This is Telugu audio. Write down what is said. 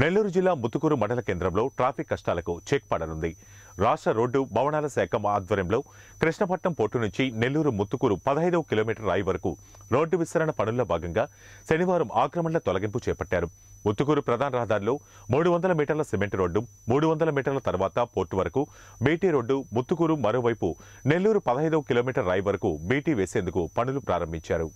నెల్లూరు జిల్లా ముత్తుకూరు మండల కేంద్రంలో ట్రాఫిక్ కష్టాలకు చెక్ పడనుంది రాష్ట్ర రోడ్డు భవనాల శాఖ ఆధ్వర్యంలో కృష్ణపట్నం పోర్టు నుంచి నెల్లూరు ముత్తుకూరు పదహైదవ కిలోమీటర్ రాయి వరకు రోడ్డు విస్తరణ పనుల్లో భాగంగా శనివారం ఆక్రమణల తొలగింపు చేపట్టారు ముత్తుకూరు ప్రధాన రహదారిలో మూడు వందల మీటర్ల సిమెంట్ రోడ్డు మూడు వందల మీటర్ల తర్వాత పోర్టు వరకు బీటీ రోడ్డు ముత్తుకూరు మరోవైపు నెల్లూరు పదహైదవ కిలోమీటర్ రాయి వరకు బీటీ వేసేందుకు పనులు ప్రారంభించారు